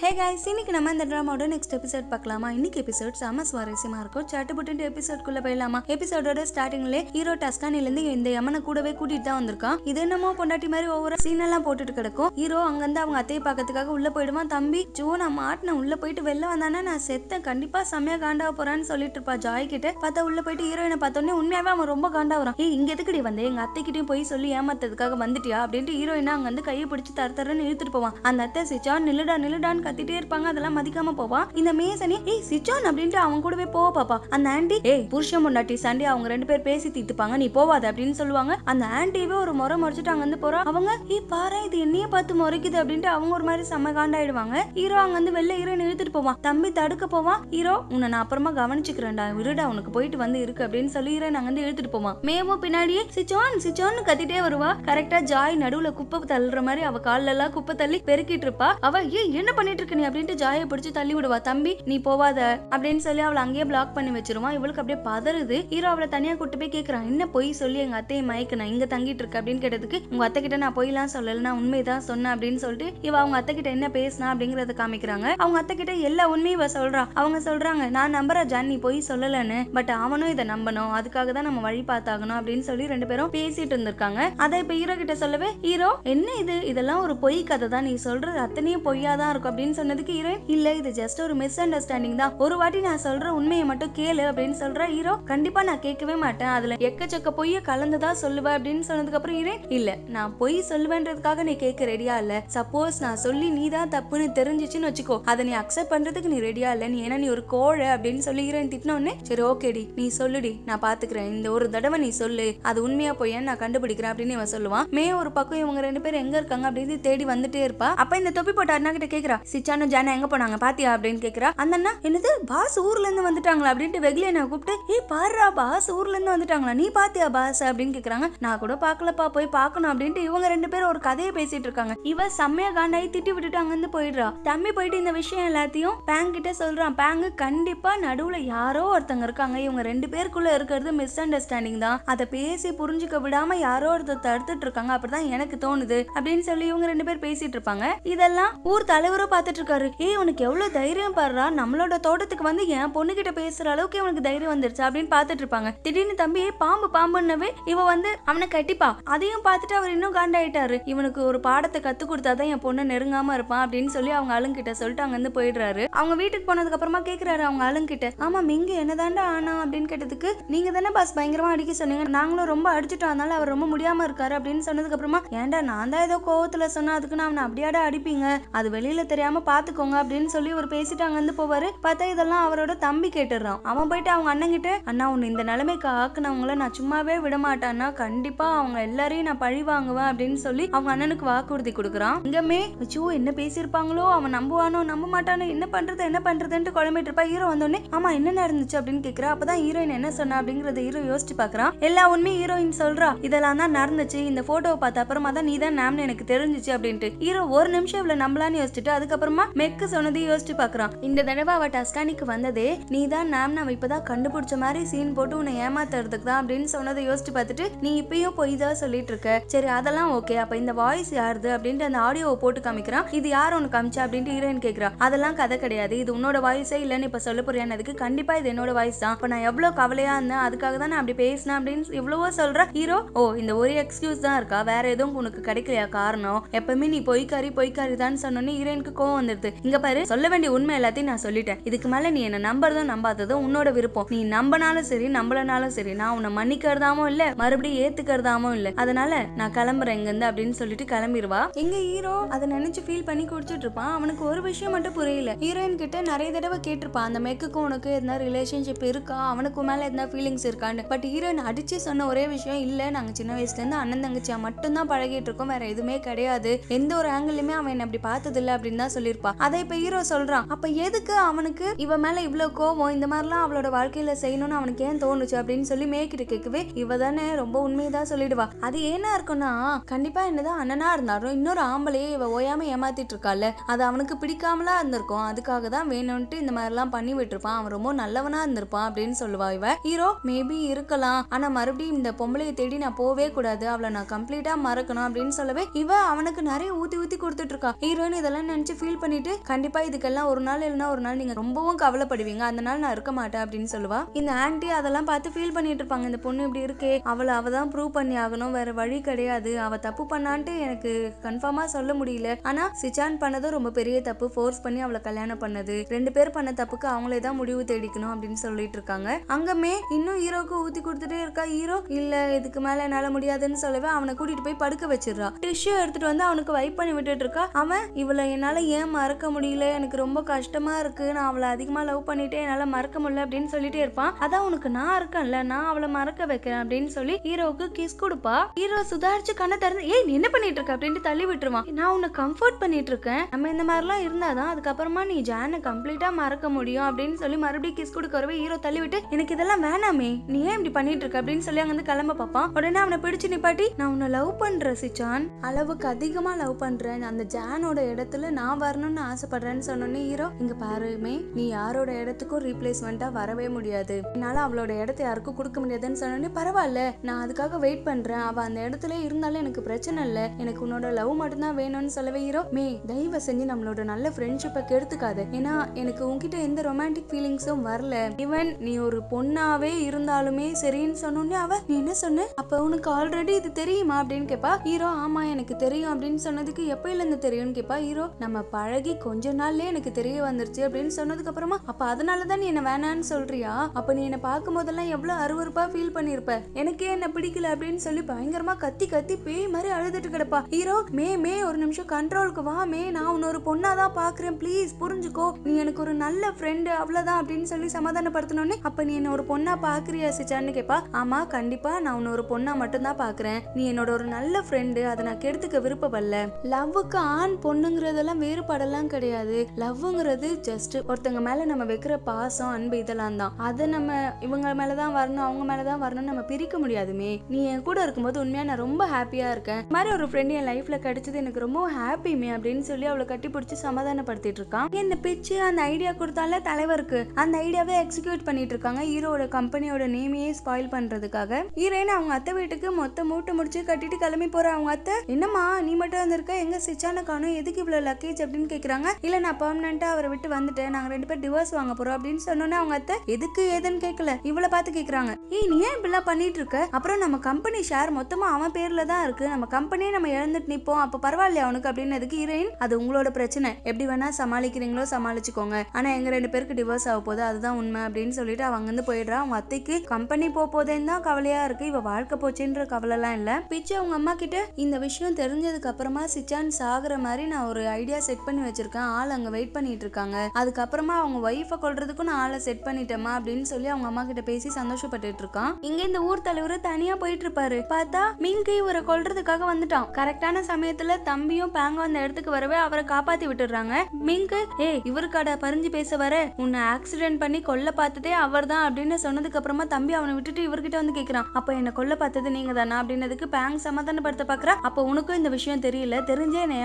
hey guys இன்னைக்கு நம்ம இந்த ட்ராமாவோட நெக்ஸ்ட் எபிசோட் பார்க்கலாமா இன்னைக்கு எபிசோட் செம சுவாரஸ்யமா இருக்கும் சட்டு புட்டு எபிசோட்குள்ள போயிடலாமா எபிசோடோட ஸ்டார்டிங்ல ஹீரோ இருந்து இந்த யமனை கூடவே கூட்டிட்டு தான் வந்திருக்கான் இது என்னமோ பொண்டாட்டி மாதிரி ஒவ்வொரு சீன் எல்லாம் போட்டுட்டு கிடக்கும் ஹீரோ அங்கிருந்து அவங்க அத்தையை பார்க்கறதுக்காக உள்ள போயிடுவான் தம்பி ஜோ நான் மாட்டின உள்ள போயிட்டு வெளில வந்தானே நான் செத்தேன் கண்டிப்பா செம்மையா காண்டாக போறான்னு சொல்லிட்டு இருப்பா ஜாய் கிட்ட பார்த்தா உள்ள போயிட்டு ஹீரோயினை பார்த்தோன்னே உண்மையாவே அவன் ரொம்ப காண்டா வரும் ஏ இங்க எதுக்கடி வந்து எங்க அத்தைக்கிட்டையும் போய் சொல்லி ஏமாத்ததுக்காக வந்துட்டியா அப்படின்ட்டு ஹீரோயினா அங்க வந்து கையை பிடிச்சி தர தரன்னு இழுத்துட்டு போவான் அந்த அத்தை சிச்சா நில்லுடா நில்லுடா வேண்டான்னு கத்திட்டே இருப்பாங்க அதெல்லாம் மதிக்காம போவா இந்த மேசனே ஏய் சிச்சான் அப்படின்ட்டு அவங்க கூடவே போவ பாப்பா அந்த ஆண்டி ஏய் புருஷ முன்னாட்டி சண்டே அவங்க ரெண்டு பேர் பேசி தீத்துப்பாங்க நீ போவாத அப்படின்னு சொல்லுவாங்க அந்த ஆண்டியவே ஒரு முறை முறைச்சிட்டு அங்க வந்து போறா அவங்க ஏய் பாரு இது என்னைய பார்த்து முறைக்குது அப்படின்ட்டு அவங்க ஒரு மாதிரி செம்ம காண்டாயிடுவாங்க ஹீரோ அங்க வந்து வெளில ஹீரோ நிறுத்திட்டு போவான் தம்பி தடுக்க போவான் ஹீரோ உன்னை நான் அப்புறமா கவனிச்சுக்கிறேன்டா விருடா உனக்கு போயிட்டு வந்து இருக்கு அப்படின்னு சொல்லி ஹீரோ நாங்க வந்து இழுத்துட்டு போவான் மேமும் பின்னாடியே சிச்சோன் சிச்சான்னு கத்திட்டே வருவா கரெக்டா ஜாய் நடுவுல குப்பை தள்ளுற மாதிரி அவ கால்ல எல்லாம் குப்பை தள்ளி பெருக்கிட்டு இருப்பா அவ ஏ என்ன பண்ணிட்டு இருக்க நீ அப்படின்ட்டு ஜாயை பிடிச்சி தள்ளி விடுவா தம்பி நீ போவாத அப்படின்னு சொல்லி அவளை அங்கேயே பிளாக் பண்ணி வச்சிருவான் இவளுக்கு அப்படியே பதறுது ஹீரோ அவளை தனியா கூட்டு போய் கேட்கறான் என்ன போய் சொல்லி எங்க அத்தையை மயக்க நான் இங்க தங்கிட்டு இருக்க அப்படின்னு கேட்டதுக்கு உங்க அத்தை கிட்ட நான் போயெல்லாம் சொல்லல நான் உண்மைதான் சொன்னேன் அப்படின்னு சொல்லிட்டு இவ அவங்க அத்தை கிட்ட என்ன பேசினா அப்படிங்கறத காமிக்கிறாங்க அவங்க அத்தை கிட்ட எல்லா உண்மையும் இவ சொல்றா அவங்க சொல்றாங்க நான் நம்புறேன் ஜான் நீ போய் சொல்லலன்னு பட் அவனும் இதை நம்பணும் அதுக்காக தான் நம்ம வழி பார்த்தாகணும் அப்படின்னு சொல்லி ரெண்டு பேரும் பேசிட்டு இருந்திருக்காங்க அதை இப்ப ஹீரோ கிட்ட சொல்லவே ஹீரோ என்ன இது இதெல்லாம் ஒரு பொய் கதை தான் நீ சொல்றது அத்தனையும் பொய்யா தான் இருக்கும் அப்படின்னு சொன்னதுக்கு ஹீரோயின் இல்ல இது ஜஸ்ட் ஒரு மிஸ் அண்டர்ஸ்டாண்டிங் தான் ஒரு வாட்டி நான் சொல்ற உண்மையை மட்டும் கேளு அப்படின்னு சொல்ற ஹீரோ கண்டிப்பா நான் கேட்கவே மாட்டேன் அதுல எக்கச்சக்க பொய்ய கலந்துதான் சொல்லுவேன் அப்படின்னு சொன்னதுக்கு அப்புறம் ஹீரோயின் இல்ல நான் பொய் சொல்லுவேன்றதுக்காக நீ கேட்க ரெடியா இல்ல சப்போஸ் நான் சொல்லி நீ தான் தப்புன்னு தெரிஞ்சிச்சுன்னு வச்சுக்கோ அதை நீ அக்செப்ட் பண்றதுக்கு நீ ரெடியா இல்ல நீ ஏன்னா நீ ஒரு கோழை அப்படின்னு சொல்லி ஹீரோயின் திட்டினோடனே சரி ஓகேடி நீ சொல்லுடி நான் பாத்துக்கிறேன் இந்த ஒரு தடவை நீ சொல்லு அது உண்மையா பொய்யான்னு நான் கண்டுபிடிக்கிறேன் அப்படின்னு இவன் சொல்லுவான் மே ஒரு பக்கம் இவங்க ரெண்டு பேரும் எங்க இருக்காங்க அப்படின்னு தேடி வந்துட்டே இருப்பா அப்ப இந்த தொப்பி போட்டு அண்ணா கிட்ட கேக்குறா சிச்சானு ஜானா எங்க போனாங்க பாத்தியா அப்படின்னு கேக்குறா அந்த அண்ணா என்னது பாஸ் ஊர்ல இருந்து வந்துட்டாங்களா அப்படின்ட்டு வெகுலியனை கூப்பிட்டு ஏய் பாருடா பாஸ் ஊர்ல இருந்து வந்துட்டாங்களா நீ பாத்தியா பாஸ் அப்படின்னு கேக்குறாங்க நான் கூட பாக்கலப்பா போய் பாக்கணும் அப்படின்ட்டு இவங்க ரெண்டு பேரும் ஒரு கதையை பேசிட்டு இருக்காங்க இவ செம்மையா காண்டாயி திட்டி விட்டுட்டு அங்கிருந்து போயிடுறா தம்பி போயிட்டு இந்த விஷயம் எல்லாத்தையும் பேங் கிட்ட சொல்றான் பேங்கு கண்டிப்பா நடுவுல யாரோ ஒருத்தங்க இருக்காங்க இவங்க ரெண்டு பேருக்குள்ள இருக்கிறது மிஸ் அண்டர்ஸ்டாண்டிங் தான் அதை பேசி புரிஞ்சுக்க விடாம யாரோ ஒருத்தர் தடுத்துட்டு இருக்காங்க அப்படிதான் எனக்கு தோணுது அப்படின்னு சொல்லி இவங்க ரெண்டு பேர் பேசிட்டு இருப்பாங்க இதெல்லாம் ஊர் தலைவரும் பார்த்துட்டு இருக்காரு ஏ உனக்கு எவ்வளோ தைரியம் பாடுறா நம்மளோட தோட்டத்துக்கு வந்து என் பொண்ணுகிட்ட பேசுற அளவுக்கு இவனுக்கு தைரியம் வந்துருச்சு அப்படின்னு பார்த்துட்டு இருப்பாங்க திடீர்னு தம்பியே பாம்பு பாம்புன்னவே இவன் வந்து அவனை கட்டிப்பா அதையும் பார்த்துட்டு அவர் இன்னும் காண்டாயிட்டாரு இவனுக்கு ஒரு பாடத்தை கத்து கொடுத்தாதான் என் பொண்ணு நெருங்காமல் இருப்பான் அப்படின்னு சொல்லி அவங்க ஆளுங்கிட்ட சொல்லிட்டு அங்க போயிடுறாரு அவங்க வீட்டுக்கு போனதுக்கப்புறமா அப்புறமா அவங்க ஆளுங்கிட்ட ஆமா மிங்க என்னதாண்டா ஆனா அப்படின்னு கேட்டதுக்கு நீங்க தானே பாஸ் பயங்கரமா அடிக்க சொன்னீங்க நாங்களும் ரொம்ப அடிச்சுட்டோம் அதனால அவர் ரொம்ப முடியாமல் இருக்காரு அப்படின்னு சொன்னதுக்கப்புறமா ஏன்டா நான் தான் ஏதோ கோவத்துல சொன்னா அதுக்கு நான் அவனை அப்படியாடா அடிப்பீங்க அது வெளியில தெரிய தெரியாமல் பார்த்துக்கோங்க அப்படின்னு சொல்லி ஒரு பேசிட்டு அங்கேருந்து போவார் பார்த்தா இதெல்லாம் அவரோட தம்பி கேட்டுடுறான் அவன் போயிட்டு அவங்க அண்ணங்கிட்ட அண்ணா உன்னை இந்த நிலைமைக்கு ஆக்குனவங்கள நான் சும்மாவே விடமாட்டானா கண்டிப்பாக அவங்க எல்லாரையும் நான் பழி வாங்குவேன் அப்படின்னு சொல்லி அவங்க அண்ணனுக்கு வாக்குறுதி கொடுக்குறான் இங்கமே அச்சோ என்ன பேசியிருப்பாங்களோ அவன் நம்புவானோ நம்ப மாட்டானோ என்ன பண்ணுறது என்ன பண்ணுறதுன்ட்டு குழம்பிட்டு இருப்பா ஹீரோ வந்தோடனே ஆமாம் என்ன நடந்துச்சு அப்படின்னு கேட்குறா அப்பதான் ஹீரோயின் என்ன சொன்னா அப்படிங்கறது ஹீரோ யோசிச்சு பார்க்குறான் எல்லா உண்மையும் ஹீரோயின் சொல்றா இதெல்லாம் தான் நடந்துச்சு இந்த ஃபோட்டோவை பார்த்த அப்புறமா தான் நீ தான் எனக்கு தெரிஞ்சிச்சு அப்படின்ட்டு ஹீரோ ஒரு நிமிஷம் இவ்வளோ நம்பலான்னு யோசிச்சுட்டு அதுக்கு அதுக்கு அப்புறமா மெக்கு சொன்னது யோசிச்சு பாக்குறான் இந்த தடவை அவ டஸ்டானிக்கு வந்ததே நீ தான் மேம் நம்ம இப்பதான் கண்டுபிடிச்ச மாதிரி சீன் போட்டு உன்னை ஏமாத்துறதுக்கு தான் அப்படின்னு சொன்னதை யோசிச்சு பார்த்துட்டு நீ இப்பயும் பொய் தான் சொல்லிட்டு இருக்க சரி அதெல்லாம் ஓகே அப்ப இந்த வாய்ஸ் யாருது அப்படின்ட்டு அந்த ஆடியோவை போட்டு காமிக்கிறான் இது யார் உனக்கு காமிச்சா அப்படின்ட்டு ஹீரோயின் கேட்கிறா அதெல்லாம் கதை கிடையாது இது உன்னோட வாய்ஸே இல்லைன்னு இப்ப சொல்ல போறியானதுக்கு கண்டிப்பா இது என்னோட வாய்ஸ் தான் இப்ப நான் எவ்வளவு கவலையா இருந்தேன் அதுக்காக தான் நான் அப்படி பேசினேன் அப்படின்னு இவ்வளவோ சொல்ற ஹீரோ ஓ இந்த ஒரு எக்ஸ்கியூஸ் தான் இருக்கா வேற எதுவும் உனக்கு கிடைக்கலையா காரணம் எப்பவுமே நீ பொய்க்காரி பொய்க்காரி தான் சொன்னோன்னு ஹீரோயினுக்கு கோவம் வந்துடுது இங்க பாரு சொல்ல வேண்டிய உண்மை எல்லாத்தையும் நான் சொல்லிட்டேன் இதுக்கு மேல நீ என்ன நம்புறதோ நம்பாததோ உன்னோட விருப்பம் நீ நம்பனாலும் சரி நம்பலனாலும் சரி நான் உன்னை மன்னிக்கிறதாமோ இல்ல மறுபடியும் ஏத்துக்கிறதாமோ இல்ல அதனால நான் கிளம்புறேன் இங்க இருந்து அப்படின்னு சொல்லிட்டு கிளம்பிடுவா எங்க ஹீரோ அதை நினைச்சு ஃபீல் பண்ணி குடிச்சிட்டு இருப்பான் அவனுக்கு ஒரு விஷயம் மட்டும் புரியல ஹீரோயின் கிட்ட நிறைய தடவை கேட்டிருப்பான் அந்த மேக்குக்கும் உனக்கு எதனா ரிலேஷன்ஷிப் இருக்கா அவனுக்கு மேல எதனா ஃபீலிங்ஸ் இருக்கான்னு பட் ஹீரோயின் அடிச்சு சொன்ன ஒரே விஷயம் இல்ல நாங்க சின்ன வயசுல இருந்து அண்ணன் தங்கச்சியா மட்டும் தான் பழகிட்டு இருக்கோம் வேற எதுவுமே கிடையாது எந்த ஒரு ஆங்கிளுமே அவன் என்ன அப்படி பார்த்தது இல்ல அப்படின்னு அப்படின்னு தான் சொல்லியிருப்பா அதை இப்போ ஹீரோ சொல்றான் அப்போ எதுக்கு அவனுக்கு இவ மேலே இவ்வளோ கோபம் இந்த மாதிரிலாம் அவளோட வாழ்க்கையில் செய்யணும்னு அவனுக்கு ஏன் தோணுச்சு அப்படின்னு சொல்லி மேய்கிட்ட கேட்கவே இவ தானே ரொம்ப உண்மையதான் சொல்லிடுவா அது ஏன்னா இருக்கும்னா கண்டிப்பா என்னதான் அண்ணனா இருந்தாலும் இன்னொரு ஆம்பளையே இவ ஓயாம ஏமாத்திட்டு இருக்காள் அது அவனுக்கு பிடிக்காமலா இருந்திருக்கும் அதுக்காக தான் வேணும்ட்டு இந்த மாதிரிலாம் பண்ணி விட்டுருப்பான் அவன் ரொம்ப நல்லவனா இருந்திருப்பான் அப்படின்னு சொல்லுவா இவ ஹீரோ மேபி இருக்கலாம் ஆனா மறுபடியும் இந்த பொம்பளையை தேடி நான் போவே கூடாது அவளை நான் கம்ப்ளீட்டா மறக்கணும் அப்படின்னு சொல்லவே இவ அவனுக்கு நிறைய ஊத்தி ஊத்தி கொடுத்துட்டு இருக்கா ஹீரோன்னு இதெல்லாம் நினைச்சு நினைச்சு ஃபீல் பண்ணிட்டு கண்டிப்பாக இதுக்கெல்லாம் ஒரு நாள் இல்லைனா ஒரு நாள் நீங்கள் ரொம்பவும் கவலைப்படுவீங்க அந்த நாள் நான் இருக்க மாட்டேன் அப்படின்னு சொல்லுவா இந்த ஆன்டி அதெல்லாம் பார்த்து ஃபீல் பண்ணிட்டு இருப்பாங்க இந்த பொண்ணு இப்படி இருக்கே அவளை அவள் தான் ப்ரூவ் பண்ணி ஆகணும் வேற வழி கிடையாது அவள் தப்பு பண்ணான்ட்டு எனக்கு கன்ஃபார்மாக சொல்ல முடியல ஆனால் சிச்சான் பண்ணதும் ரொம்ப பெரிய தப்பு ஃபோர்ஸ் பண்ணி அவளை கல்யாணம் பண்ணது ரெண்டு பேர் பண்ண தப்புக்கு அவங்களே தான் முடிவு தேடிக்கணும் அப்படின்னு சொல்லிட்டு இருக்காங்க அங்கமே இன்னும் ஹீரோக்கு ஊற்றி கொடுத்துட்டே இருக்கா ஹீரோ இல்லை இதுக்கு மேலே என்னால் முடியாதுன்னு சொல்லவே அவனை கூட்டிட்டு போய் படுக்க வச்சிடறா டிஷ்யூ எடுத்துட்டு வந்து அவனுக்கு வைப் பண்ணி விட்டுட்டு இருக்கா அவன் இவளை என்னால் என்னால் ஏன் மறக்க முடியல எனக்கு ரொம்ப கஷ்டமாக இருக்குது நான் அவளை அதிகமாக லவ் பண்ணிட்டே என்னால் மறக்க முடியல அப்படின்னு சொல்லிட்டே இருப்பான் அதான் உனக்கு நான் இருக்கேன்ல நான் அவளை மறக்க வைக்கிறேன் அப்படின்னு சொல்லி ஹீரோவுக்கு கிஸ் கொடுப்பா ஹீரோ சுதாரிச்சு கண்ண திறந்து ஏய் என்ன பண்ணிட்டு இருக்க அப்படின்ட்டு தள்ளி விட்டுருவான் நான் உன்னை கம்ஃபர்ட் பண்ணிட்டு இருக்கேன் நம்ம இந்த மாதிரிலாம் இருந்தாதான் அதுக்கப்புறமா நீ ஜானை கம்ப்ளீட்டா மறக்க முடியும் அப்படின்னு சொல்லி மறுபடியும் கிஸ் கொடுக்கறவே ஹீரோ தள்ளி விட்டு எனக்கு இதெல்லாம் வேணாமே நீ ஏன் இப்படி பண்ணிட்டு இருக்க அப்படின்னு சொல்லி வந்து கிளம்ப பார்ப்பான் உடனே அவனை பிடிச்சு நிப்பாட்டி நான் உன்னை லவ் பண்றேன் சிச்சான் அளவுக்கு அதிகமா லவ் பண்றேன் அந்த ஜானோட இடத்துல நான் நான் வரணும்னு ஆசைப்படுறேன்னு சொன்னோன்னே ஹீரோ இங்க பாருமே நீ யாரோட இடத்துக்கும் ரீப்ளேஸ்மெண்ட்டா வரவே முடியாது என்னால அவளோட இடத்த யாருக்கும் கொடுக்க முடியாதுன்னு சொன்னோன்னே பரவாயில்ல நான் அதுக்காக வெயிட் பண்றேன் அவ அந்த இடத்துல இருந்தாலும் எனக்கு பிரச்சனை இல்லை எனக்கு உன்னோட லவ் மட்டும்தான் வேணும்னு சொல்லவே ஹீரோ மே தயவு செஞ்சு நம்மளோட நல்ல ஃப்ரெண்ட்ஷிப்பை கெடுத்துக்காது ஏன்னா எனக்கு உன்கிட்ட எந்த ரொமான்டிக் ஃபீலிங்ஸும் வரல ஈவன் நீ ஒரு பொண்ணாவே இருந்தாலுமே சரின்னு சொன்னோன்னே அவ நீ என்ன சொன்ன அப்ப உனக்கு ஆல்ரெடி இது தெரியுமா அப்படின்னு கேட்பா ஹீரோ ஆமா எனக்கு தெரியும் அப்படின்னு சொன்னதுக்கு இல்ல இருந்து தெரியும்னு கேட்பா ஹீரோ நம்ம பழகி கொஞ்ச நாள்லயே எனக்கு தெரிய வந்துருச்சு அப்படின்னு சொன்னதுக்கு அப்புறமா அப்ப அதனாலதான் நீ என்ன வேணான்னு சொல்றியா அப்ப நீ என்ன பார்க்கும் போதெல்லாம் எவ்வளவு அருவறுப்பா ஃபீல் பண்ணிருப்ப எனக்கே என்ன பிடிக்கல அப்படின்னு சொல்லி பயங்கரமா கத்தி கத்தி பேய் மாதிரி அழுதுட்டு கிடப்பா ஹீரோ மே மே ஒரு நிமிஷம் கண்ட்ரோலுக்கு வா மே நான் உன்ன ஒரு பொண்ணா தான் பாக்குறேன் ப்ளீஸ் புரிஞ்சுக்கோ நீ எனக்கு ஒரு நல்ல ஃப்ரெண்டு அவ்வளவுதான் அப்படின்னு சொல்லி சமாதானப்படுத்தணும்னே அப்ப நீ என்ன ஒரு பொண்ணா பாக்குறியா சிச்சான்னு கேப்பா ஆமா கண்டிப்பா நான் உன்ன ஒரு பொண்ணா மட்டும்தான் பாக்குறேன் நீ என்னோட ஒரு நல்ல ஃப்ரெண்டு அதை நான் கெடுத்துக்க விருப்பப்படல லவ்வுக்கு ஆண் பொண்ணுங்கிறதெல்லாம் வேறுபாடெல்லாம் கிடையாது லவ்ங்கிறது ஜஸ்ட் ஒருத்தங்க மேல நம்ம வைக்கிற பாசம் அன்பு இதெல்லாம் தான் அதை நம்ம இவங்க மேலதான் தான் வரணும் அவங்க மேலதான் தான் வரணும்னு நம்ம பிரிக்க முடியாதுமே நீ என் கூட இருக்கும்போது உண்மையா நான் ரொம்ப ஹாப்பியா இருக்கேன் மாதிரி ஒரு ஃப்ரெண்ட் என் லைஃப்ல கிடைச்சது எனக்கு ரொம்ப ஹாப்பிமே அப்படின்னு சொல்லி அவளை கட்டி பிடிச்சி சமாதானப்படுத்திட்டு இருக்கான் இந்த பிச்சு அந்த ஐடியா கொடுத்தால தலைவருக்கு அந்த ஐடியாவே எக்ஸிக்யூட் பண்ணிட்டு இருக்காங்க ஹீரோட கம்பெனியோட நேமையே ஸ்பாயில் பண்றதுக்காக ஹீரோயின் அவங்க அத்தை வீட்டுக்கு மொத்த மூட்டை முடிச்சு கட்டிட்டு கிளம்பி போற அவங்க அத்தை என்னம்மா நீ மட்டும் வந்திருக்க எங்க சிச்சான காணும் எதுக்கு இவ்வளவு லக்கேஜ் அப்படின்னு கேட்குறாங்க இல்ல நான் பர்மனெண்ட்டாக அவரை விட்டு வந்துட்டேன் நாங்க ரெண்டு பேரும் டிவோர்ஸ் வாங்க போறோம் அப்படின்னு சொன்னோன்னே அவங்க அத்தை எதுக்கு ஏதுன்னு கேட்கல இவளை பார்த்து கேட்குறாங்க ஏய் நீ ஏன் இப்படிலாம் பண்ணிட்டு இருக்க அப்புறம் நம்ம கம்பெனி ஷேர் மொத்தமா அவன் பேர்ல தான் இருக்கு நம்ம கம்பெனியே நம்ம இழந்துட்டு நிப்போம் அப்ப பரவாயில்லையா அவனுக்கு அப்படின்னு அப்படின்னதுக்கு ஹீரோயின் அது உங்களோட பிரச்சனை எப்படி வேணா சமாளிக்கிறீங்களோ சமாளிச்சுக்கோங்க ஆனா எங்க ரெண்டு பேருக்கு டிவோர்ஸ் ஆக போகுது அதுதான் உண்மை அப்படின்னு சொல்லிட்டு அவங்க வந்து போயிடுறா அவங்க அத்தைக்கு கம்பெனி போக போதேன்னு தான் கவலையா இருக்கு இவள் வாழ்க்கை போச்சுன்ற கவலை எல்லாம் இல்லை பிச்சு அவங்க அம்மா கிட்ட இந்த விஷயம் தெரிஞ்சதுக்கு அப்புறமா சிச்சான் சாகுற மாதிரி நான் ஒரு ஐடியா செட் பண்ணி வச்சிருக்கேன் ஆள் அங்கே வெயிட் பண்ணிட்டு இருக்காங்க அதுக்கப்புறமா அவங்க ஒய்ஃபை கொள்றதுக்கும் நான் ஆளை செட் பண்ணிட்டேமா அப்படின்னு சொல்லி அவங்க அம்மா கிட்ட பேசி சந்தோஷப்பட்டு இருக்கான் இங்க இந்த ஊர் தலைவர் தனியா போயிட்டு இருப்பாரு பார்த்தா மில்கி இவரை கொள்றதுக்காக வந்துட்டான் கரெக்டான சமயத்துல தம்பியும் பேங்கும் அந்த இடத்துக்கு வரவே அவரை காப்பாத்தி விட்டுறாங்க மிங்கு ஏ கடை பறிஞ்சு பேச வர உன்னை ஆக்சிடென்ட் பண்ணி கொல்ல பார்த்ததே அவர் தான் அப்படின்னு சொன்னதுக்கு அப்புறமா தம்பி அவனை விட்டுட்டு இவர்கிட்ட வந்து கேட்கிறான் அப்ப என்ன கொல்ல பார்த்தது நீங்க தானா அப்படின்னதுக்கு பேங் சமாதானப்படுத்த பாக்குறா அப்ப உனக்கும் இந்த விஷயம் தெரியல தெரிஞ்சே என்ன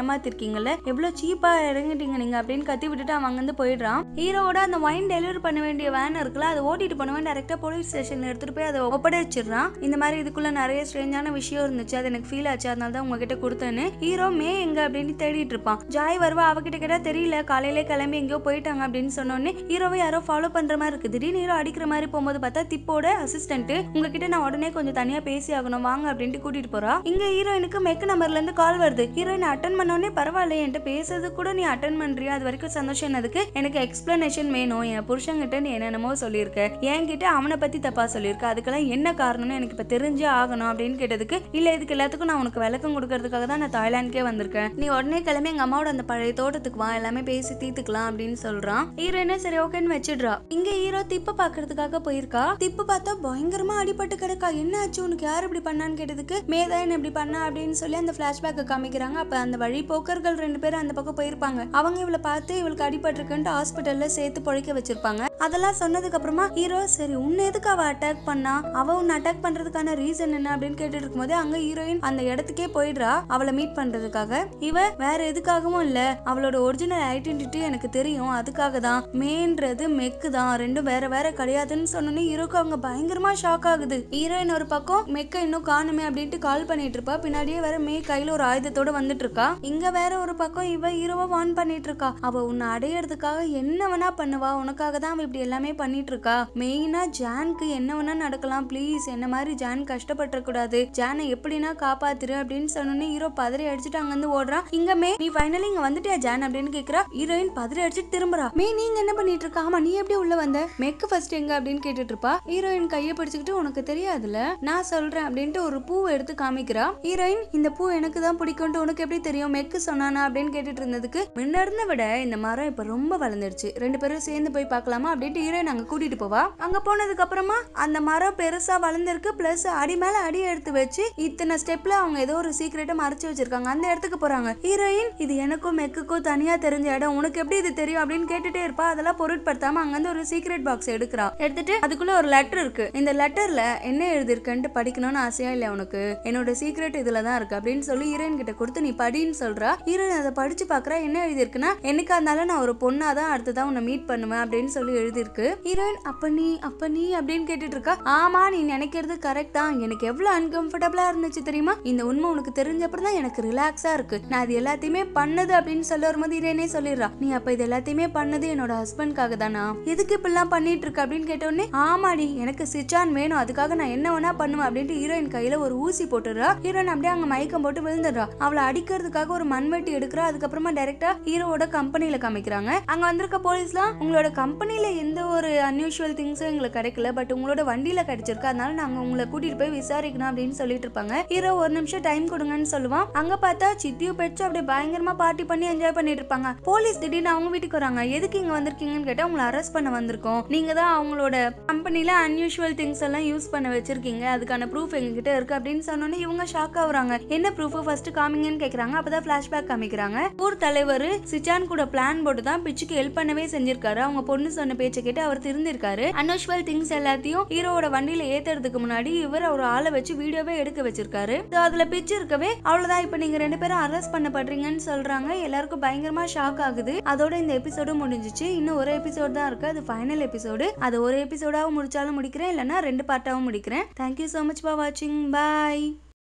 எவ்வளவு சீப்பாக இறங்கிட்டீங்க நீங்கள் அப்படின்னு கத்தி விட்டுட்டு அவன் வந்து போயிடுறான் ஹீரோவோட அந்த ஒயின் டெலிவரி பண்ண வேண்டிய வேன் இருக்குல்ல அதை ஓட்டிட்டு போனவன் டேரெக்டாக போலீஸ் ஸ்டேஷன் எடுத்துகிட்டு போய் அதை ஒப்படைச்சிடுறான் இந்த மாதிரி இதுக்குள்ளே நிறைய ஸ்ட்ரேஞ்சான விஷயம் இருந்துச்சு அது எனக்கு ஃபீல் ஆச்சு அதனால தான் உங்ககிட்ட கொடுத்தேன்னு ஹீரோ மே எங்க அப்படின்னு தேடிட்டு இருப்பான் ஜாய் வருவா அவகிட்ட கேட்டா தெரியல காலையிலே கிளம்பி எங்கேயோ போயிட்டாங்க அப்படின்னு சொன்னோடனே ஹீரோவை யாரோ ஃபாலோ பண்ணுற மாதிரி இருக்குது திடீர்னு ஹீரோ அடிக்கிற மாதிரி போகும்போது பார்த்தா திப்போட அசிஸ்டன்ட்டு உங்ககிட்ட நான் உடனே கொஞ்சம் தனியாக பேசி ஆகணும் வாங்க அப்படின்ட்டு கூட்டிட்டு போறா இங்க ஹீரோயினுக்கு மெக் நம்பர்ல இருந்து கால் வருது ஹீரோயின் அட்டன் பண்ணோடனே பரவாயில்ல என்கிட்ட பேச பேசுறது கூட நீ அட்டன் பண்றியா அது வரைக்கும் சந்தோஷம் என்னதுக்கு எனக்கு எக்ஸ்பிளனேஷன் வேணும் என் புருஷங்கிட்ட நீ என்னென்னமோ சொல்லியிருக்க என்கிட்ட அவனை பத்தி தப்பா சொல்லியிருக்க அதுக்கெல்லாம் என்ன காரணம்னு எனக்கு இப்ப தெரிஞ்சே ஆகணும் அப்படின்னு கேட்டதுக்கு இல்ல இதுக்கு எல்லாத்துக்கும் நான் உனக்கு விளக்கம் கொடுக்கறதுக்காக தான் நான் தாய்லாந்துக்கே வந்திருக்கேன் நீ உடனே கிளம்பி எங்க அம்மாவோட அந்த பழைய தோட்டத்துக்கு வா எல்லாமே பேசி தீத்துக்கலாம் அப்படின்னு சொல்றான் ஹீரோ என்ன சரி ஓகேன்னு வச்சிடுறா இங்க ஹீரோ திப்பு பாக்குறதுக்காக போயிருக்கா திப்பு பார்த்தா பயங்கரமா அடிபட்டு கிடக்கா என்ன ஆச்சு உனக்கு யார் இப்படி பண்ணான்னு கேட்டதுக்கு மேதா என்ன இப்படி பண்ணா அப்படின்னு சொல்லி அந்த பிளாஷ்பேக் காமிக்கிறாங்க அப்ப அந்த வழி போக்கர்கள் ரெண்டு பேரும் அந்த பக்கம் பார்க்க போயிருப்பாங்க அவங்க இவளை பார்த்து இவளுக்கு அடிபட்டிருக்குன்ட்டு ஹாஸ்பிட்டல்ல சேர்த்து பொழைக்க வச்சிருப்பாங்க அதெல்லாம் சொன்னதுக்கு அப்புறமா ஹீரோ சரி உன்னை எதுக்கு அவ அட்டாக் பண்ணா அவ உன்னை அட்டாக் பண்றதுக்கான ரீசன் என்ன அப்படின்னு கேட்டுட்டு இருக்கும்போது அங்க ஹீரோயின் அந்த இடத்துக்கே போயிடுறா அவளை மீட் பண்றதுக்காக இவ வேற எதுக்காகவும் இல்ல அவளோட ஒரிஜினல் ஐடென்டிட்டி எனக்கு தெரியும் அதுக்காக தான் மேன்றது மெக்கு தான் ரெண்டும் வேற வேற கிடையாதுன்னு சொன்னே ஹீரோக்கு அவங்க பயங்கரமா ஷாக் ஆகுது ஹீரோயின் ஒரு பக்கம் மெக்க இன்னும் காணுமே அப்படின்ட்டு கால் பண்ணிட்டு இருப்பா பின்னாடியே வேற மே கையில ஒரு ஆயுதத்தோட வந்துட்டு இருக்கா இங்க வேற ஒரு பக்கம் இவ ஹீரோவை வான் பண்ணிட்டு இருக்கா அவ உன்னை அடையறதுக்காக என்ன வேணா பண்ணுவா உனக்காக தான் அவ இப்படி எல்லாமே பண்ணிட்டு இருக்கா மெயினா ஜான்க்கு என்ன வேணா நடக்கலாம் ப்ளீஸ் என்ன மாதிரி ஜான் கஷ்டப்பட்டு கூடாது ஜானை எப்படின்னா காப்பாத்துரு அப்படின்னு சொன்னோன்னே ஹீரோ பதறி அடிச்சுட்டு அங்க இருந்து ஓடுறான் இங்க மே நீ ஃபைனலி இங்க வந்துட்டியா ஜான் அப்படின்னு கேக்குறா ஹீரோயின் பதறி அடிச்சுட்டு திரும்புறா மே நீங்க என்ன பண்ணிட்டு இருக்கா ஆமா நீ எப்படி உள்ள வந்த மெக்கு ஃபர்ஸ்ட் எங்க அப்படின்னு கேட்டுட்டு இருப்பா ஹீரோயின் கையை பிடிச்சுக்கிட்டு உனக்கு தெரியாதுல நான் சொல்றேன் அப்படின்ட்டு ஒரு பூவை எடுத்து காமிக்கிறா ஹீரோயின் இந்த பூ எனக்கு தான் பிடிக்கும் உனக்கு எப்படி தெரியும் மெக்கு சொன்னானா அப்படின்னு கேட்டுட்டு இருந்ததுக்கு முன்ன இருந்த விட இந்த மரம் இப்ப ரொம்ப வளர்ந்துருச்சு ரெண்டு பேரும் சேர்ந்து போய் பார்க்கலாமா அப்படின்ட்டு ஹீரோயின் அங்க கூட்டிட்டு போவா அங்க போனதுக்கு அப்புறமா அந்த மரம் பெருசா வளர்ந்துருக்கு பிளஸ் அடி மேல அடி எடுத்து வச்சு இத்தனை ஸ்டெப்ல அவங்க ஏதோ ஒரு சீக்கிரட்டை மறைச்சு வச்சிருக்காங்க அந்த இடத்துக்கு போறாங்க ஹீரோயின் இது எனக்கும் மெக்குக்கும் தனியா தெரிஞ்ச இடம் உனக்கு எப்படி இது தெரியும் அப்படின்னு கேட்டுட்டே இருப்பா அதெல்லாம் பொருட்படுத்தாம அங்கிருந்து ஒரு சீக்ரெட் பாக்ஸ் எடுக்கிறா எடுத்துட்டு அதுக்குள்ள ஒரு லெட்டர் இருக்கு இந்த லெட்டர்ல என்ன எழுதிருக்குன்ட்டு படிக்கணும்னு ஆசையா இல்ல உனக்கு என்னோட சீக்ரெட் இதுலதான் இருக்கு அப்படின்னு சொல்லி ஹீரோயின் கிட்ட கொடுத்து நீ படின்னு சொல்றா ஹீரோயின் அதை படிச்சு பார்க்குறா என்ன எழுதியிருக்குன்னா என்னைக்கா இருந்தாலும் நான் ஒரு பொண்ணா தான் அடுத்து உன்னை மீட் பண்ணுவேன் அப்படின்னு சொல்லி எழுதியிருக்கு ஹீரோயின் அப்ப நீ அப்ப நீ அப்படின்னு கேட்டுட்டு இருக்கா ஆமா நீ நினைக்கிறது கரெக்ட் தான் எனக்கு எவ்வளோ அன்கம்ஃபர்டபுளாக இருந்துச்சு தெரியுமா இந்த உண்மை உனக்கு தெரிஞ்சப்பறம் தான் எனக்கு ரிலாக்ஸாக இருக்கு நான் அது எல்லாத்தையுமே பண்ணது அப்படின்னு சொல்ல வரும்போது இரேனே சொல்லிடுறா நீ அப்போ இது எல்லாத்தையுமே பண்ணது என்னோட ஹஸ்பண்ட்காக தானா எதுக்கு இப்படிலாம் பண்ணிட்டு இருக்க அப்படின்னு கேட்டோடனே ஆமாடி எனக்கு சிச்சான் வேணும் அதுக்காக நான் என்ன வேணா பண்ணுவேன் அப்படின்ட்டு ஹீரோயின் கையில ஒரு ஊசி போட்டுடுறா ஹீரோயின் அப்படியே அங்கே மயக்கம் போட்டு விழுந்துடுறா அவளை அடிக்கிறதுக்காக ஒரு மண்வெட்டி எடுக்கிறா அதுக்கப்புறம் பண்ணாம டைரக்டா ஹீரோவோட கம்பெனியில காமிக்கிறாங்க அங்க வந்திருக்க போலீஸ்லாம் உங்களோட கம்பெனியில எந்த ஒரு அன்யூஷுவல் திங்ஸும் எங்களுக்கு கிடைக்கல பட் உங்களோட வண்டியில கிடைச்சிருக்கு அதனால நாங்க உங்களை கூட்டிட்டு போய் விசாரிக்கணும் அப்படின்னு சொல்லிட்டு இருப்பாங்க ஹீரோ ஒரு நிமிஷம் டைம் கொடுங்கன்னு சொல்லுவான் அங்க பார்த்தா சித்தியு பெட்ஸும் அப்படியே பயங்கரமா பார்ட்டி பண்ணி என்ஜாய் பண்ணிட்டு இருப்பாங்க போலீஸ் திடீர்னு அவங்க வீட்டுக்கு வராங்க எதுக்கு இங்க வந்திருக்கீங்கன்னு கேட்டா உங்களை அரெஸ்ட் பண்ண வந்திருக்கோம் நீங்க தான் அவங்களோட கம்பெனில அன்யூஷுவல் திங்ஸ் எல்லாம் யூஸ் பண்ண வச்சிருக்கீங்க அதுக்கான ப்ரூஃப் எங்ககிட்ட இருக்கு அப்படின்னு சொன்னோன்னே இவங்க ஷாக் ஆகுறாங்க என்ன ப்ரூஃப் ஃபர்ஸ்ட் காமிங்கன்னு கேக்குறாங்க அப்பதான் பிளாஷ்பேக் காமிக்கிறாங்க ஊர் தலைவர் சிச்சான் கூட பிளான் போட்டு தான் பிச்சுக்கு ஹெல்ப் பண்ணவே செஞ்சிருக்காரு அவங்க பொண்ணு சொன்ன பேச்சை கேட்டு அவர் திருந்திருக்காரு அன்யூஷுவல் திங்ஸ் எல்லாத்தையும் ஹீரோட வண்டியில ஏத்துறதுக்கு முன்னாடி இவர் அவர் ஆளை வச்சு வீடியோவே எடுக்க வச்சிருக்காரு அதுல பிச்சு இருக்கவே அவ்வளவுதான் இப்ப நீங்க ரெண்டு பேரும் அரெஸ்ட் பண்ணப்படுறீங்கன்னு சொல்றாங்க எல்லாருக்கும் பயங்கரமா ஷாக் ஆகுது அதோட இந்த எபிசோடும் முடிஞ்சிச்சு இன்னும் ஒரு எபிசோட் தான் இருக்கு அது ஃபைனல் எபிசோடு அது ஒரு எபிசோடாவும் முடிச்சாலும் முடிக்கிறேன் இல்லைன்னா ரெண்டு பார்ட்டாகவும் முடிக்கிறேன் தேங்க்யூ ஸோ மச் ஃபார் வாட்சிங் பாய்